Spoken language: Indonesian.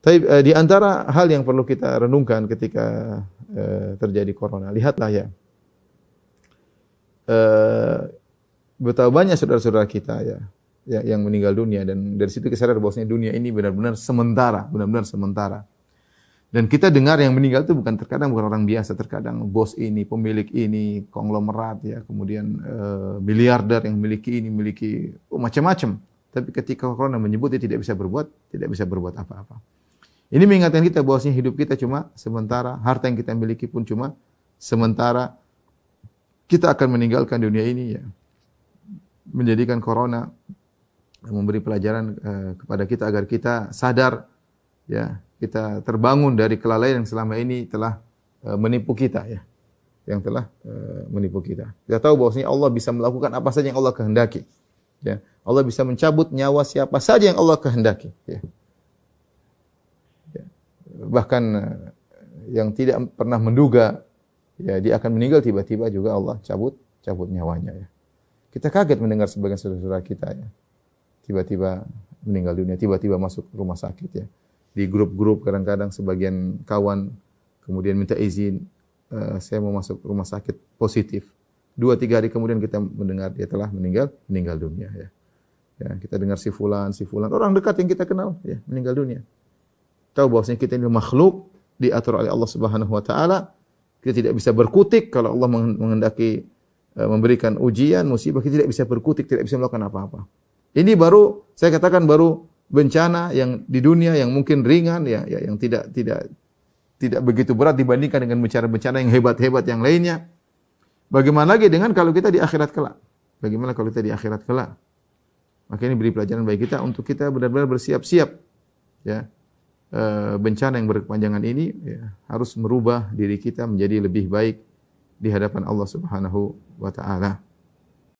Tapi e, di antara hal yang perlu kita renungkan ketika e, terjadi corona, lihatlah ya. E, betapa banyak saudara-saudara kita ya, ya yang meninggal dunia dan dari situ kita sadar bahwasanya dunia ini benar-benar sementara, benar-benar sementara. Dan kita dengar yang meninggal itu bukan terkadang bukan orang biasa, terkadang bos ini, pemilik ini, konglomerat ya, kemudian e, miliarder yang memiliki ini, memiliki oh, macam-macam. Tapi ketika corona menyebut dia tidak bisa berbuat, tidak bisa berbuat apa-apa. Ini mengingatkan kita bahwasanya hidup kita cuma sementara, harta yang kita miliki pun cuma sementara. Kita akan meninggalkan dunia ini ya. Menjadikan corona memberi pelajaran eh, kepada kita agar kita sadar ya, kita terbangun dari kelalaian yang selama ini telah eh, menipu kita ya. Yang telah eh, menipu kita. Kita tahu bahwasanya Allah bisa melakukan apa saja yang Allah kehendaki. Ya. Allah bisa mencabut nyawa siapa saja yang Allah kehendaki. Ya bahkan eh, yang tidak pernah menduga ya dia akan meninggal tiba-tiba juga Allah cabut cabut nyawanya ya. Kita kaget mendengar sebagian saudara-saudara kita ya. Tiba-tiba meninggal dunia, tiba-tiba masuk rumah sakit ya. Di grup-grup kadang-kadang sebagian kawan kemudian minta izin e, saya mau masuk rumah sakit positif. Dua tiga hari kemudian kita mendengar dia telah meninggal meninggal dunia ya. Ya, kita dengar si fulan, si fulan, orang dekat yang kita kenal ya, meninggal dunia tahu bahwasanya kita ini makhluk diatur oleh Allah Subhanahu wa taala. Kita tidak bisa berkutik kalau Allah menghendaki eh, memberikan ujian, musibah, kita tidak bisa berkutik, tidak bisa melakukan apa-apa. Ini baru saya katakan baru bencana yang di dunia yang mungkin ringan ya, ya yang tidak tidak tidak begitu berat dibandingkan dengan bencana-bencana yang hebat-hebat yang lainnya. Bagaimana lagi dengan kalau kita di akhirat kelak? Bagaimana kalau kita di akhirat kelak? Maka ini beri pelajaran bagi kita untuk kita benar-benar bersiap-siap ya Eh, bencana yang berkepanjangan ini ya, harus merubah diri kita menjadi lebih baik di hadapan Allah Subhanahu wa taala.